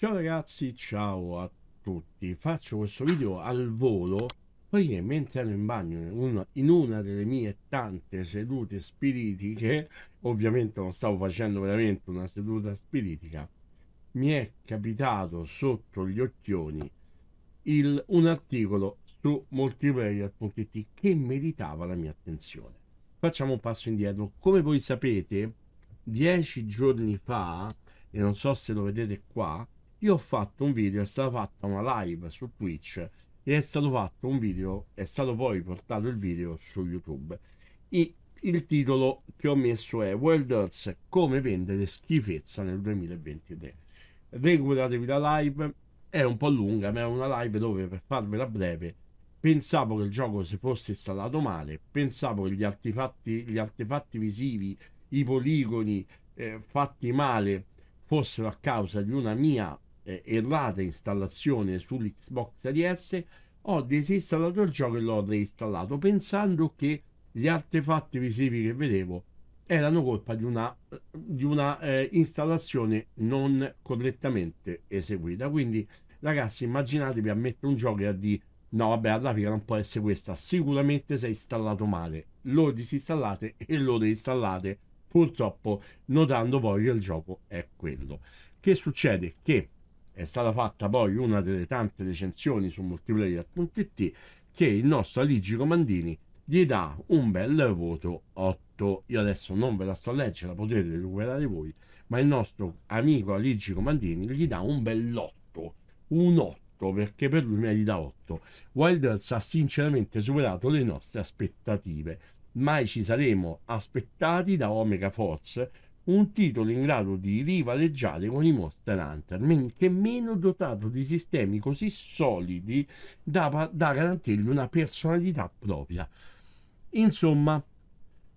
Ciao ragazzi, ciao a tutti. Faccio questo video al volo perché mentre ero in bagno in una, in una, delle mie tante sedute spiritiche, ovviamente non stavo facendo veramente una seduta spiritica, mi è capitato sotto gli occhioni il, un articolo su multiplayer.it che meritava la mia attenzione. Facciamo un passo indietro. Come voi sapete, dieci giorni fa, e non so se lo vedete qua, io ho fatto un video, è stata fatta una live su Twitch e è stato fatto un video, è stato poi portato il video su YouTube. E il titolo che ho messo è World Earth come vendere schifezza nel 2023. Recuperatevi la live, è un po' lunga, ma è una live dove per farvela breve pensavo che il gioco si fosse installato male, pensavo che gli artefatti, gli artefatti visivi, i poligoni eh, fatti male fossero a causa di una mia eh, errata installazione sull'Xbox Series S, ho disinstallato il gioco e l'ho reinstallato pensando che gli artefatti visivi che vedevo erano colpa di una, di una eh, installazione non correttamente eseguita. Quindi, ragazzi, immaginatevi a mettere un gioco e a dire no, vabbè, alla fine non può essere questa, sicuramente si è installato male. Lo disinstallate e lo reinstallate, purtroppo notando poi che il gioco è quello. Che succede? Che è stata fatta poi una delle tante recensioni su multiplayer.it che il nostro Aligi Comandini gli dà un bel voto 8. Io adesso non ve la sto a leggere, la potete recuperare voi, ma il nostro amico Aligi Comandini gli dà un bel 8, un 8 perché per lui mi dà 8. Wilders ha sinceramente superato le nostre aspettative. Mai ci saremo aspettati da Omega Force un titolo in grado di rivaleggiare con i Monster Hunter, che meno dotato di sistemi così solidi da, da garantirgli una personalità propria. Insomma,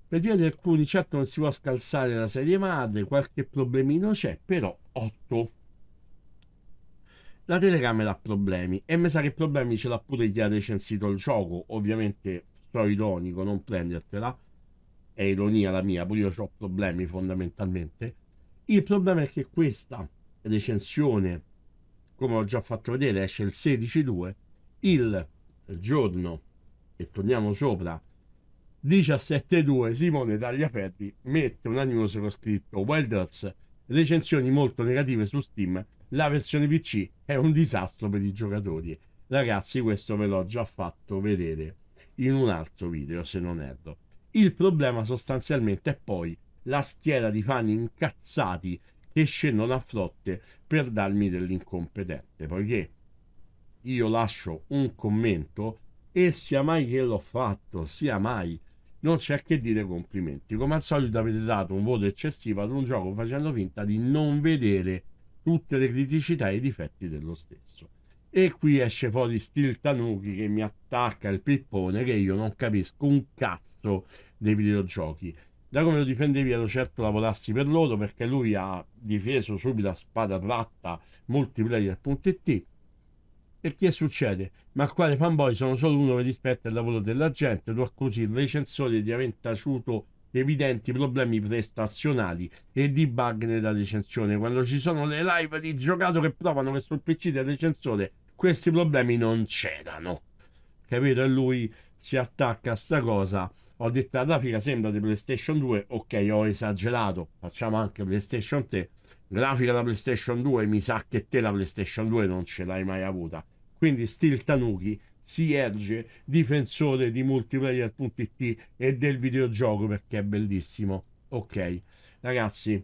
per via di alcuni certo non si può scalzare la serie madre, qualche problemino c'è, però 8. La telecamera ha problemi e mi sa che problemi ce l'ha pure chi ha recensito il gioco, ovviamente sto ironico, non prendertela è ironia la mia, pure io ho problemi fondamentalmente. Il problema è che questa recensione, come ho già fatto vedere, esce il 16.2, il giorno, e torniamo sopra, 17.2 Simone Tagliaferri mette un animo sullo scritto Welders, recensioni molto negative su Steam, la versione PC è un disastro per i giocatori. Ragazzi questo ve l'ho già fatto vedere in un altro video se non erro. Il problema sostanzialmente è poi la schiera di fani incazzati che scendono a frotte per darmi dell'incompetente, poiché io lascio un commento e sia mai che l'ho fatto, sia mai, non c'è che dire complimenti. Come al solito avete dato un voto eccessivo ad un gioco facendo finta di non vedere tutte le criticità e i difetti dello stesso. E qui esce fuori Steel Tanuki che mi attacca il pippone che io non capisco un cazzo dei videogiochi. Da come lo difendevi ero certo lavorassi per loro perché lui ha difeso subito a spada tratta multiplayer.it e che succede? Ma quale fanboy sono solo uno che rispetta il lavoro della gente, tu accusi il recensore di aver taciuto evidenti problemi prestazionali e di bug nella recensione, quando ci sono le live di giocato che provano che sul PC del recensore questi problemi non c'erano. Capito? E lui si attacca a sta cosa. Ho detto alla figa sembra di PlayStation 2, ok ho esagerato, facciamo anche PlayStation 3. Grafica da PlayStation 2, mi sa che te la PlayStation 2 non ce l'hai mai avuta. Quindi Steel Tanuki si erge difensore di multiplayer.it e del videogioco perché è bellissimo. Ok, ragazzi,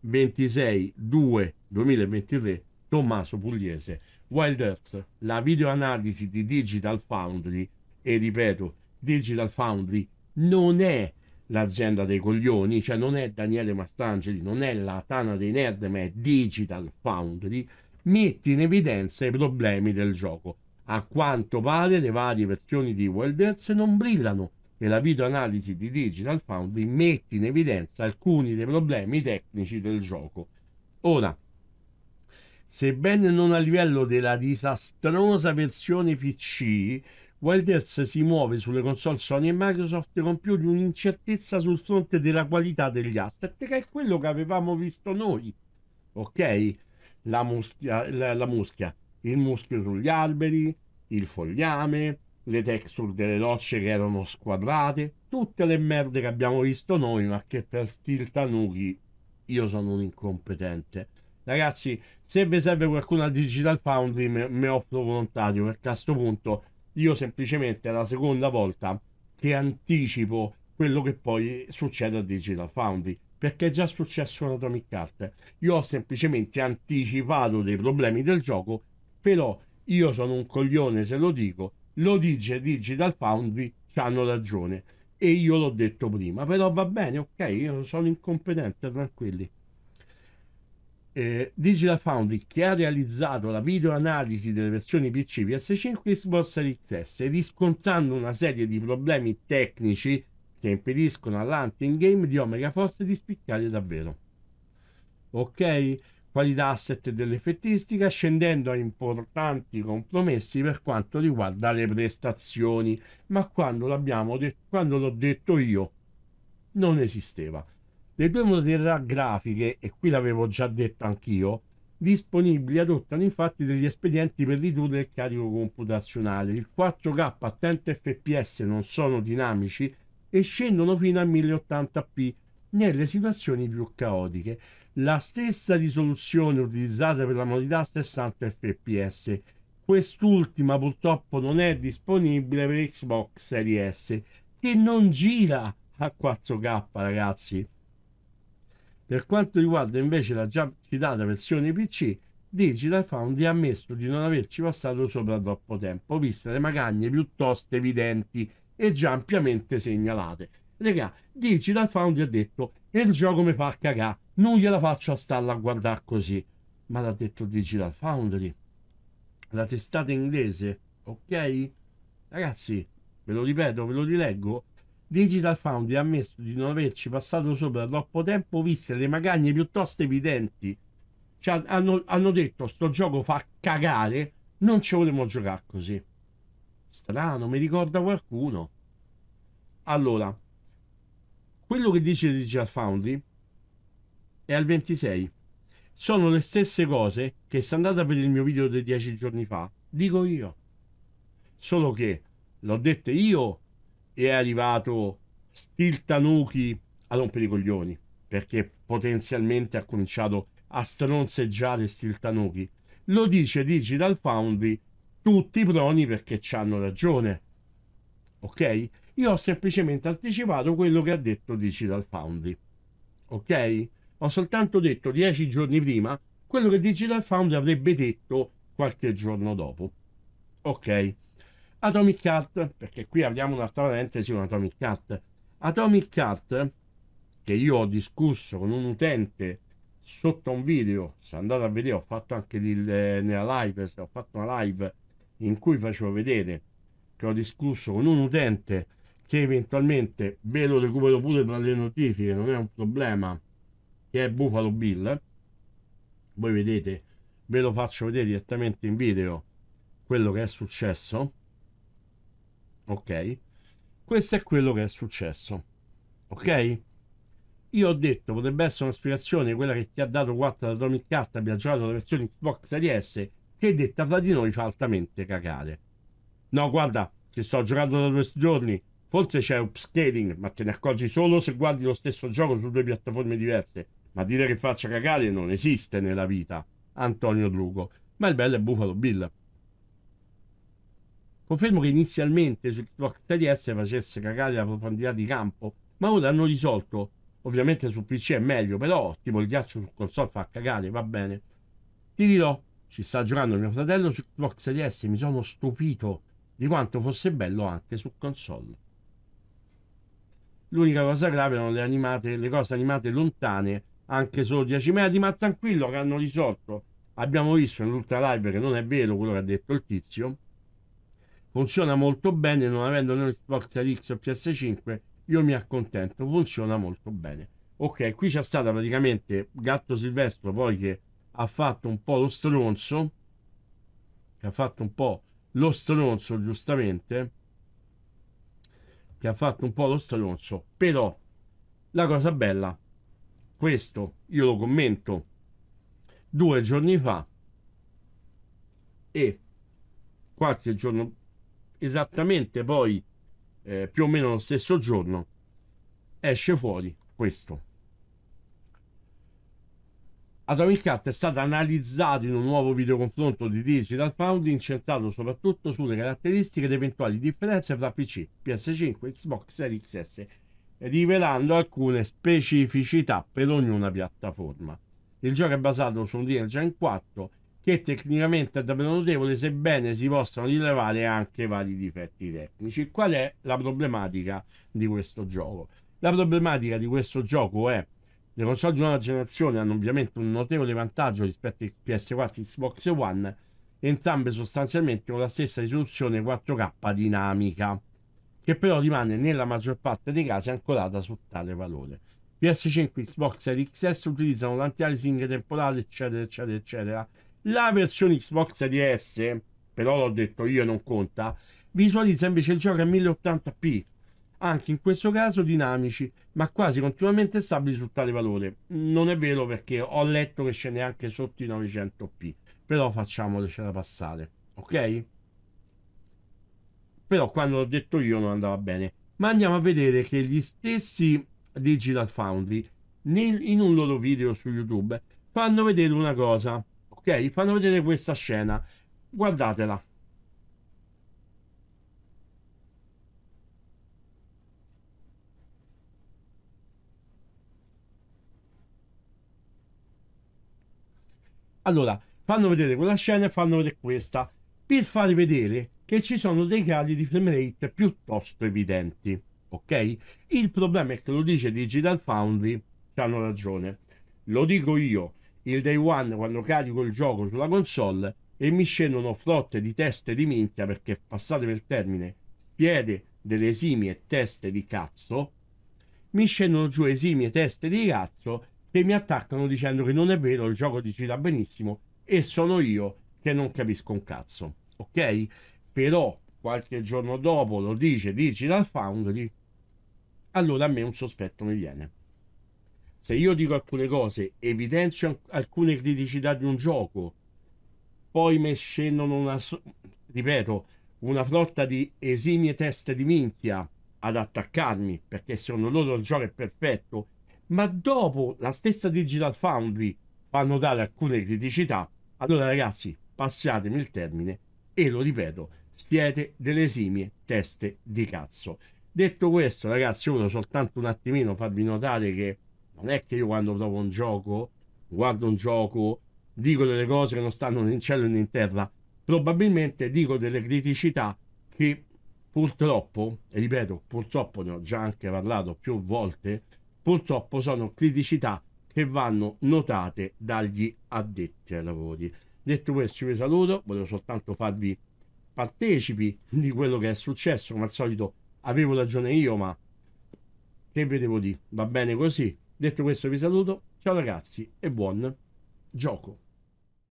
26 2 2023 Tommaso Pugliese. Wild Earth, la videoanalisi di Digital Foundry, e ripeto, Digital Foundry non è l'azienda dei coglioni, cioè non è Daniele Mastangeli, non è la Tana dei Nerd, ma è Digital Foundry, mette in evidenza i problemi del gioco. A quanto pare le varie versioni di Wild Earth non brillano e la videoanalisi di Digital Foundry mette in evidenza alcuni dei problemi tecnici del gioco. Ora, Sebbene non a livello della disastrosa versione PC, Wilders si muove sulle console Sony e Microsoft con più di un'incertezza sul fronte della qualità degli asset, che è quello che avevamo visto noi. Ok? La muschia, la, la muschia il muschio sugli alberi, il fogliame, le texture delle rocce che erano squadrate, tutte le merde che abbiamo visto noi, ma che per Stil Tanuki io sono un incompetente. Ragazzi, se vi serve qualcuno al Digital Foundry, me, me offro volontario, perché a questo punto io semplicemente è la seconda volta che anticipo quello che poi succede a Digital Foundry perché è già successo un Atomic Heart io ho semplicemente anticipato dei problemi del gioco però io sono un coglione se lo dico lo dice Digital Foundry hanno ragione e io l'ho detto prima però va bene ok io sono incompetente tranquilli eh, Digital Foundry che ha realizzato la videoanalisi delle versioni PC, PS5 e Xbox Series S, riscontrando una serie di problemi tecnici che impediscono all'hunting game di Omega Force di spiccare davvero. Ok? Qualità asset dell'effettistica scendendo a importanti compromessi per quanto riguarda le prestazioni, ma quando, l'abbiamo de- quando l'ho detto io non esisteva. Le due modalità grafiche, e qui l'avevo già detto anch'io, disponibili adottano infatti degli espedienti per ridurre il carico computazionale. Il 4K a 30 fps non sono dinamici e scendono fino a 1080p nelle situazioni più caotiche. La stessa risoluzione utilizzata per la modalità 60 fps. Quest'ultima purtroppo non è disponibile per Xbox Series S che non gira a 4K, ragazzi. Per quanto riguarda invece la già citata versione PC, Digital Foundry ha ammesso di non averci passato sopra troppo tempo, viste le magagne piuttosto evidenti e già ampiamente segnalate. Regà, Digital Foundry ha detto e il gioco mi fa cagà, non gliela faccio a starla a guardare così. Ma l'ha detto Digital Foundry, la testata inglese, ok? Ragazzi, ve lo ripeto, ve lo rileggo, Digital Foundry ha ammesso di non averci passato sopra troppo tempo viste le magagne piuttosto evidenti. Cioè, hanno, hanno detto sto gioco fa cagare, non ci volevo giocare così. Strano, mi ricorda qualcuno. Allora, quello che dice Digital Foundry è al 26. Sono le stesse cose che se andate a vedere il mio video di 10 giorni fa, dico io. Solo che l'ho detto io è arrivato Stil Tanuki a rompere i coglioni perché potenzialmente ha cominciato a stronzeggiare Stil Tanuki. Lo dice Digital Foundry tutti i proni perché ci hanno ragione. Ok? Io ho semplicemente anticipato quello che ha detto Digital Foundry. Ok? Ho soltanto detto dieci giorni prima quello che Digital Foundry avrebbe detto qualche giorno dopo. Ok? Atomic Cat, perché qui abbiamo un'altra parentesi con Atomic Cat. Atomic Cat, che io ho discusso con un utente sotto un video, se andate a vedere, ho fatto anche il, eh, nella live, ho fatto una live in cui facevo vedere che ho discusso con un utente che eventualmente ve lo recupero pure tra le notifiche, non è un problema, che è Buffalo Bill. Voi vedete, ve lo faccio vedere direttamente in video quello che è successo ok? Questo è quello che è successo, ok? Io ho detto, potrebbe essere una spiegazione quella che ti ha dato 4 da Atomic Cat abbia giocato la versione Xbox Series che detta fra di noi fa altamente cagare. No, guarda, ci sto giocando da due giorni, forse c'è upscaling, ma te ne accorgi solo se guardi lo stesso gioco su due piattaforme diverse. Ma dire che faccia cagare non esiste nella vita, Antonio Drugo. Ma il bello è Buffalo Bill. Confermo che inizialmente su Xbox 3DS facesse cagare la profondità di campo, ma ora hanno risolto. Ovviamente su PC è meglio, però tipo il ghiaccio sul console fa cagare, va bene. Ti dirò, ci sta giocando mio fratello su Xbox Series e mi sono stupito di quanto fosse bello anche su console. L'unica cosa grave erano le, animate, le cose animate lontane, anche solo 10 metri, ma tranquillo che hanno risolto. Abbiamo visto nell'ultra live che non è vero quello che ha detto il tizio, funziona molto bene, non avendo né Xbox Series o PS5, io mi accontento, funziona molto bene. Ok, qui c'è stata praticamente Gatto Silvestro poi che ha fatto un po' lo stronzo, che ha fatto un po' lo stronzo giustamente, che ha fatto un po' lo stronzo, però la cosa bella, questo io lo commento due giorni fa e qualche giorno esattamente poi eh, più o meno lo stesso giorno esce fuori questo. Atomic Cat è stato analizzato in un nuovo videoconfronto di Digital Found incentrato soprattutto sulle caratteristiche ed eventuali differenze fra PC, PS5, Xbox Series X, rivelando alcune specificità per ognuna piattaforma. Il gioco è basato su un Engine 4 che tecnicamente è davvero notevole, sebbene si possano rilevare anche vari difetti tecnici. Qual è la problematica di questo gioco? La problematica di questo gioco è le console di nuova generazione hanno ovviamente un notevole vantaggio rispetto ai PS4 e Xbox One, entrambe sostanzialmente con la stessa risoluzione 4K dinamica, che però rimane nella maggior parte dei casi ancorata su tale valore. PS5, Xbox e XS utilizzano l'antialesing temporale, eccetera, eccetera, eccetera, la versione Xbox DS, però l'ho detto io non conta, visualizza invece il gioco a 1080p, anche in questo caso dinamici, ma quasi continuamente stabili su tale valore. Non è vero perché ho letto che scende anche sotto i 900p, però facciamocela passare, ok? Però quando l'ho detto io non andava bene. Ma andiamo a vedere che gli stessi Digital Foundry, nel, in un loro video su YouTube, fanno vedere una cosa Ok, fanno vedere questa scena. Guardatela. Allora, fanno vedere quella scena e fanno vedere questa, per far vedere che ci sono dei cali di frame rate piuttosto evidenti, ok? Il problema è che lo dice Digital Foundry, hanno ragione. Lo dico io, il day one quando carico il gioco sulla console e mi scendono flotte di teste di minchia perché passate per il termine piede delle esimie teste di cazzo mi scendono giù esimie teste di cazzo che mi attaccano dicendo che non è vero il gioco ti gira benissimo e sono io che non capisco un cazzo ok però qualche giorno dopo lo dice Digital Foundry allora a me un sospetto mi viene se io dico alcune cose, evidenzio alcune criticità di un gioco, poi mi scendono una, ripeto, una flotta di esimie teste di minchia ad attaccarmi, perché secondo loro il gioco è perfetto, ma dopo la stessa Digital Foundry fa notare alcune criticità, allora ragazzi, passatemi il termine, e lo ripeto, siete delle esimie teste di cazzo. Detto questo, ragazzi, io volevo soltanto un attimino farvi notare che non è che io quando provo un gioco, guardo un gioco, dico delle cose che non stanno né in cielo né in terra. Probabilmente dico delle criticità che purtroppo, e ripeto, purtroppo ne ho già anche parlato più volte, purtroppo sono criticità che vanno notate dagli addetti ai lavori. Detto questo, vi saluto, volevo soltanto farvi partecipi di quello che è successo, come al solito avevo ragione io, ma che vedevo di? Va bene così, Detto questo vi saluto, ciao ragazzi e buon gioco!